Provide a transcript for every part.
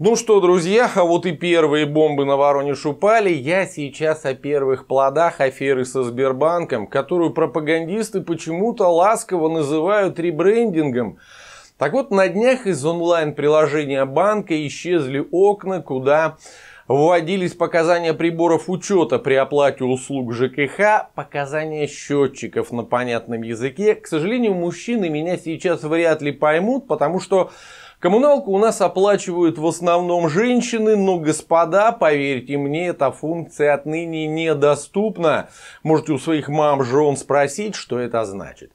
Ну что, друзья, а вот и первые бомбы на Воронеж упали. Я сейчас о первых плодах аферы со Сбербанком, которую пропагандисты почему-то ласково называют ребрендингом. Так вот, на днях из онлайн-приложения банка исчезли окна, куда вводились показания приборов учета при оплате услуг ЖКХ, показания счетчиков на понятном языке. К сожалению, мужчины меня сейчас вряд ли поймут, потому что Коммуналку у нас оплачивают в основном женщины, но, господа, поверьте мне, эта функция отныне недоступна. Можете у своих мам, жен спросить, что это значит.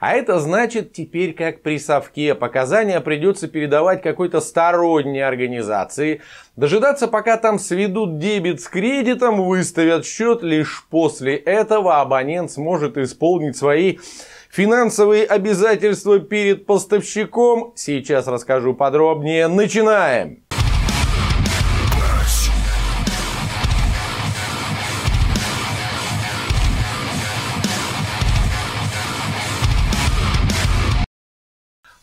А это значит теперь как при совке. Показания придется передавать какой-то сторонней организации. Дожидаться, пока там сведут дебет с кредитом, выставят счет. Лишь после этого абонент сможет исполнить свои Финансовые обязательства перед поставщиком сейчас расскажу подробнее. Начинаем!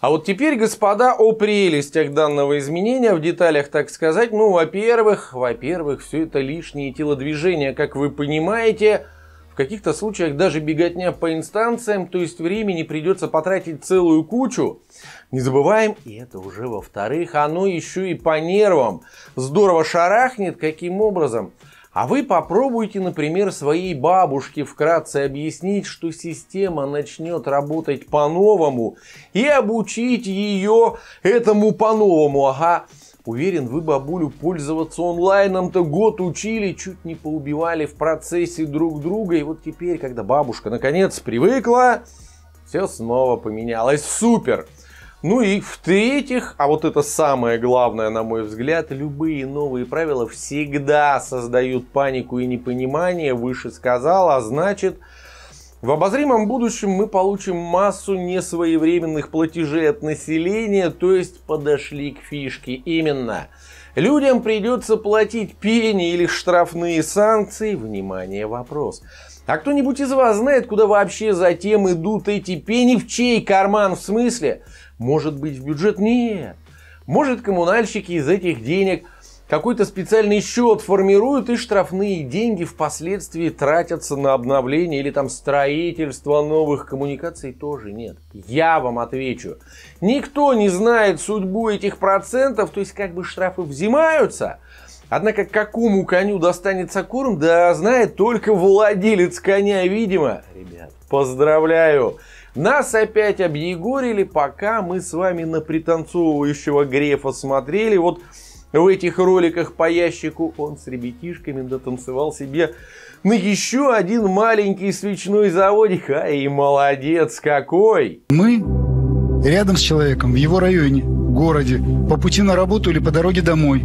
А вот теперь, господа, о прелестях данного изменения в деталях, так сказать. Ну, во-первых, во-первых, все это лишние телодвижения, как вы понимаете – каких-то случаях даже беготня по инстанциям, то есть времени придется потратить целую кучу. Не забываем, и это уже во-вторых, оно еще и по нервам. Здорово шарахнет, каким образом? А вы попробуйте, например, своей бабушке вкратце объяснить, что система начнет работать по-новому и обучить ее этому по-новому. Ага, Уверен, вы бабулю пользоваться онлайном-то год учили, чуть не поубивали в процессе друг друга. И вот теперь, когда бабушка наконец привыкла, все снова поменялось. Супер! Ну и в-третьих, а вот это самое главное, на мой взгляд, любые новые правила всегда создают панику и непонимание, выше сказал, а значит, в обозримом будущем мы получим массу несвоевременных платежей от населения, то есть подошли к фишке именно. Людям придется платить пени или штрафные санкции. Внимание, вопрос. А кто-нибудь из вас знает, куда вообще затем идут эти пени? В чей карман в смысле? Может быть в бюджет? Нет. Может коммунальщики из этих денег – какой-то специальный счет формируют, и штрафные деньги впоследствии тратятся на обновление или там строительство новых коммуникаций тоже нет. Я вам отвечу. Никто не знает судьбу этих процентов, то есть как бы штрафы взимаются, Однако какому коню достанется корм, да знает только владелец коня, видимо. Ребят, поздравляю. Нас опять объегорили, пока мы с вами на пританцовывающего Грефа смотрели. Вот в этих роликах по ящику он с ребятишками дотанцевал себе на еще один маленький свечной заводик. А и молодец какой! Мы рядом с человеком, в его районе, городе, по пути на работу или по дороге домой.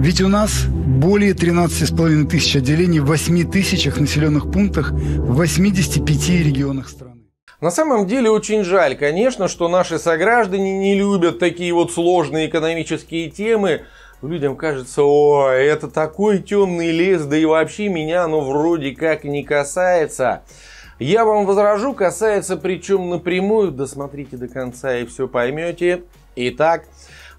Ведь у нас более 13,5 тысяч отделений в 8 тысячах населенных пунктах в 85 регионах страны. На самом деле очень жаль, конечно, что наши сограждане не любят такие вот сложные экономические темы. Людям кажется, ой, это такой темный лес, да и вообще меня оно вроде как не касается. Я вам возражу, касается причем напрямую, досмотрите до конца и все поймете. Итак,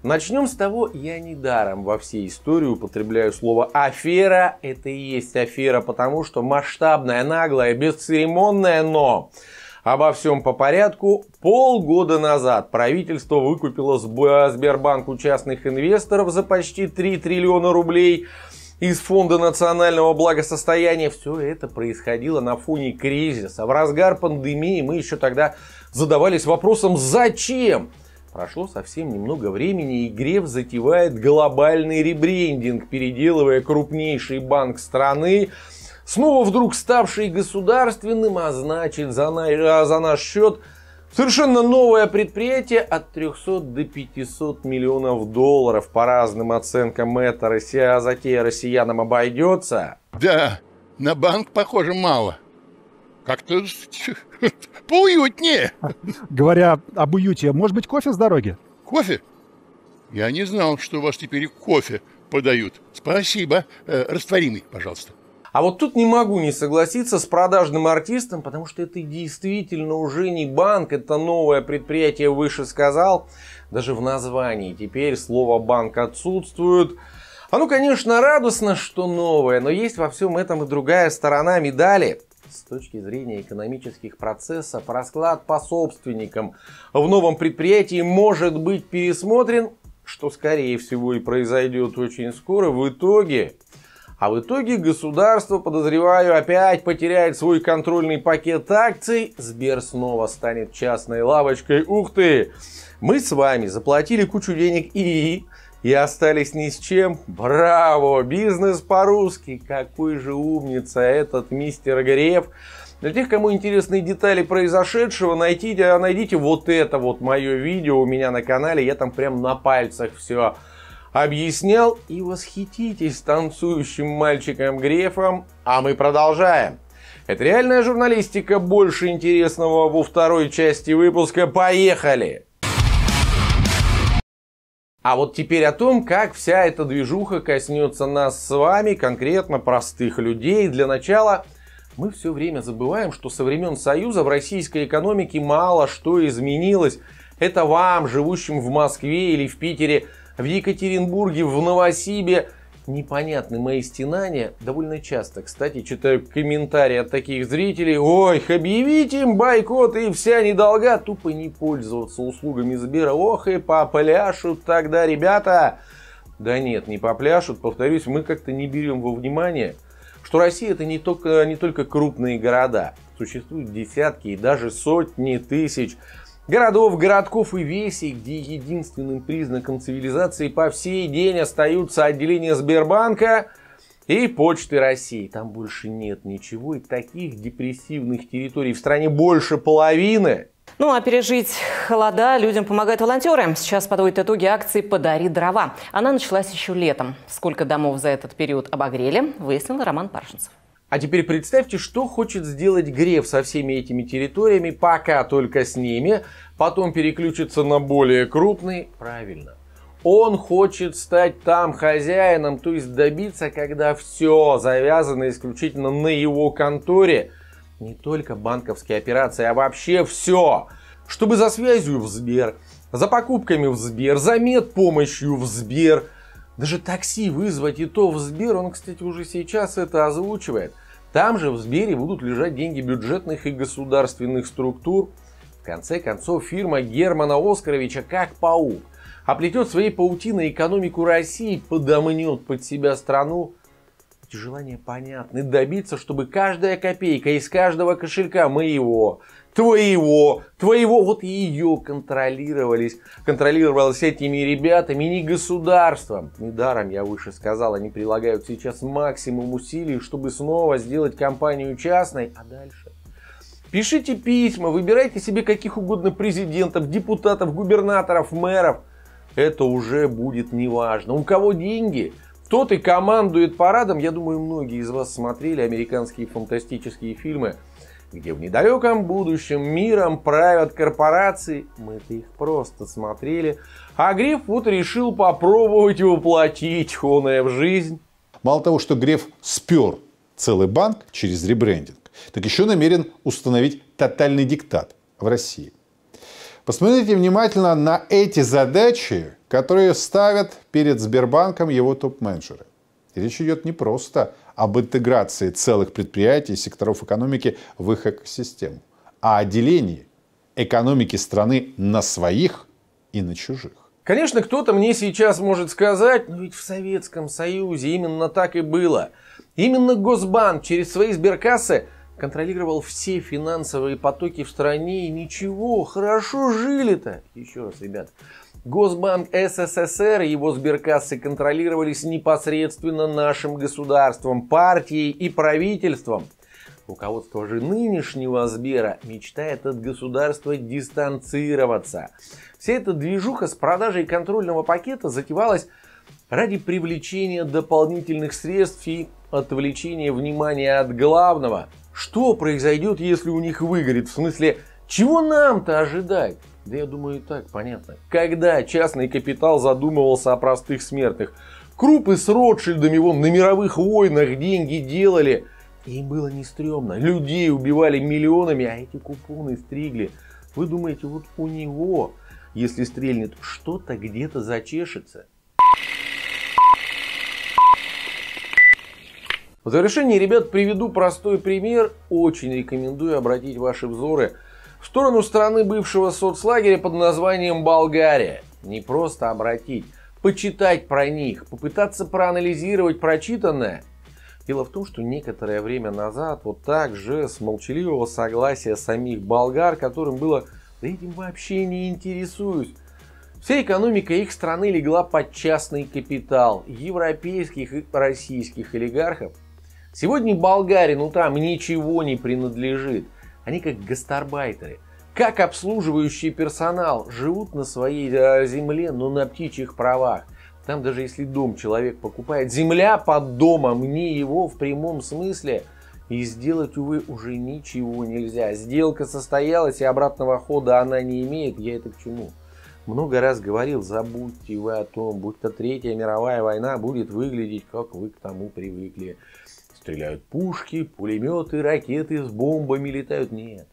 начнем с того, я недаром во всей истории употребляю слово афера. Это и есть афера, потому что масштабная, наглая, бесцеремонная, но Обо всем по порядку. Полгода назад правительство выкупило Сбербанк у частных инвесторов за почти 3 триллиона рублей из Фонда национального благосостояния. Все это происходило на фоне кризиса. В разгар пандемии мы еще тогда задавались вопросом «Зачем?». Прошло совсем немного времени, и Греф затевает глобальный ребрендинг, переделывая крупнейший банк страны снова вдруг ставший государственным, а значит за, на, а за наш счет совершенно новое предприятие от 300 до 500 миллионов долларов. По разным оценкам это Россия, затея россиянам обойдется. Да, на банк, похоже, мало. Как-то поуютнее. Говоря об уюте, может быть, кофе с дороги? Кофе? Я не знал, что у вас теперь кофе подают. Спасибо. Э, растворимый, пожалуйста. А вот тут не могу не согласиться с продажным артистом, потому что это действительно уже не банк, это новое предприятие, выше сказал. Даже в названии теперь слово «банк» отсутствует. Оно, конечно, радостно, что новое, но есть во всем этом и другая сторона медали. С точки зрения экономических процессов, расклад по собственникам в новом предприятии может быть пересмотрен, что, скорее всего, и произойдет очень скоро. В итоге а в итоге государство, подозреваю, опять потеряет свой контрольный пакет акций. Сбер снова станет частной лавочкой. Ух ты! Мы с вами заплатили кучу денег и и остались ни с чем. Браво! Бизнес по-русски. Какой же умница этот мистер Греф. Для тех, кому интересны детали произошедшего, найдите, найдите вот это вот мое видео у меня на канале. Я там прям на пальцах все объяснял и восхититесь танцующим мальчиком Грефом, а мы продолжаем. Это реальная журналистика, больше интересного во второй части выпуска. Поехали! А вот теперь о том, как вся эта движуха коснется нас с вами, конкретно простых людей. Для начала мы все время забываем, что со времен Союза в российской экономике мало что изменилось. Это вам, живущим в Москве или в Питере, в Екатеринбурге, в Новосибе. Непонятны мои стенания. Довольно часто, кстати, читаю комментарии от таких зрителей. Ой, объявите им бойкот и вся недолга. Тупо не пользоваться услугами Сбера. Ох, и попляшут тогда ребята. Да нет, не попляшут. Повторюсь, мы как-то не берем во внимание, что Россия это не только, не только крупные города. Существуют десятки и даже сотни тысяч Городов, городков и весей, где единственным признаком цивилизации по всей день остаются отделения Сбербанка и Почты России. Там больше нет ничего, и таких депрессивных территорий в стране больше половины. Ну а пережить холода людям помогают волонтеры. Сейчас подводят итоги акции «Подари дрова». Она началась еще летом. Сколько домов за этот период обогрели, выяснил Роман Паршинцев. А теперь представьте, что хочет сделать Греф со всеми этими территориями, пока только с ними, потом переключится на более крупный. Правильно. Он хочет стать там хозяином, то есть добиться, когда все завязано исключительно на его конторе. Не только банковские операции, а вообще все. Чтобы за связью в Сбер, за покупками в Сбер, за медпомощью в Сбер – даже такси вызвать и то в Сбер, он, кстати, уже сейчас это озвучивает. Там же в Сбере будут лежать деньги бюджетных и государственных структур. В конце концов, фирма Германа Оскаровича как паук. Оплетет своей паутиной экономику России, подомнет под себя страну, эти желания понятны. Добиться, чтобы каждая копейка из каждого кошелька моего, твоего, твоего, вот ее контролировались, контролировалось этими ребятами, не государством. Недаром, я выше сказал, они прилагают сейчас максимум усилий, чтобы снова сделать компанию частной, а дальше Пишите письма, выбирайте себе каких угодно президентов, депутатов, губернаторов, мэров. Это уже будет неважно. У кого деньги – тот и командует парадом. Я думаю, многие из вас смотрели американские фантастические фильмы, где в недалеком будущем миром правят корпорации. Мы-то их просто смотрели. А Греф вот решил попробовать воплотить оное в жизнь. Мало того, что Греф спер целый банк через ребрендинг, так еще намерен установить тотальный диктат в России. Посмотрите внимательно на эти задачи которые ставят перед Сбербанком его топ-менеджеры. Речь идет не просто об интеграции целых предприятий и секторов экономики в их экосистему, а о делении экономики страны на своих и на чужих. Конечно, кто-то мне сейчас может сказать, но «Ну ведь в Советском Союзе именно так и было. Именно Госбанк через свои сберкассы контролировал все финансовые потоки в стране и ничего, хорошо жили-то. Еще раз, ребят, Госбанк СССР и его сберкассы контролировались непосредственно нашим государством, партией и правительством. Руководство же нынешнего Сбера мечтает от государства дистанцироваться. Вся эта движуха с продажей контрольного пакета затевалась ради привлечения дополнительных средств и отвлечения внимания от главного. Что произойдет, если у них выгорит? В смысле, чего нам-то ожидать? Да я думаю, и так понятно. Когда частный капитал задумывался о простых смертных, крупы с Ротшильдами вон на мировых войнах деньги делали. им было не стрёмно. Людей убивали миллионами, а эти купоны стригли. Вы думаете, вот у него, если стрельнет, что-то где-то зачешется? В завершение, ребят, приведу простой пример. Очень рекомендую обратить ваши взоры – в сторону страны бывшего соцлагеря под названием Болгария. Не просто обратить, почитать про них, попытаться проанализировать прочитанное. Дело в том, что некоторое время назад вот так же с молчаливого согласия самих болгар, которым было «да этим вообще не интересуюсь», Вся экономика их страны легла под частный капитал европейских и российских олигархов. Сегодня Болгарии ну там ничего не принадлежит. Они как гастарбайтеры. Как обслуживающий персонал живут на своей э, земле, но на птичьих правах. Там даже если дом человек покупает, земля под домом, не его в прямом смысле. И сделать, увы, уже ничего нельзя. Сделка состоялась, и обратного хода она не имеет. Я это к чему? Много раз говорил, забудьте вы о том, будто Третья мировая война будет выглядеть, как вы к тому привыкли. Стреляют пушки, пулеметы, ракеты с бомбами летают. Нет.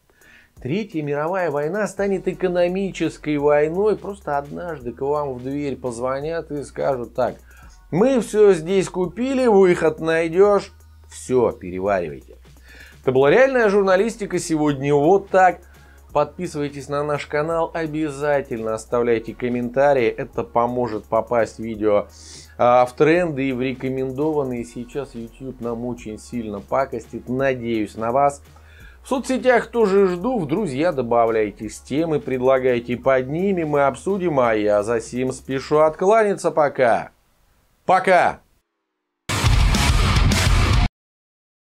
Третья мировая война станет экономической войной. Просто однажды к вам в дверь позвонят и скажут так. Мы все здесь купили, выход найдешь. Все, переваривайте. Это была реальная журналистика сегодня вот так. Подписывайтесь на наш канал, обязательно оставляйте комментарии, это поможет попасть видео а, в тренды и в рекомендованные. Сейчас YouTube нам очень сильно пакостит, надеюсь на вас. В соцсетях тоже жду, в друзья добавляйтесь, темы предлагайте под ними, мы обсудим, а я за сим спешу откланяться пока. Пока!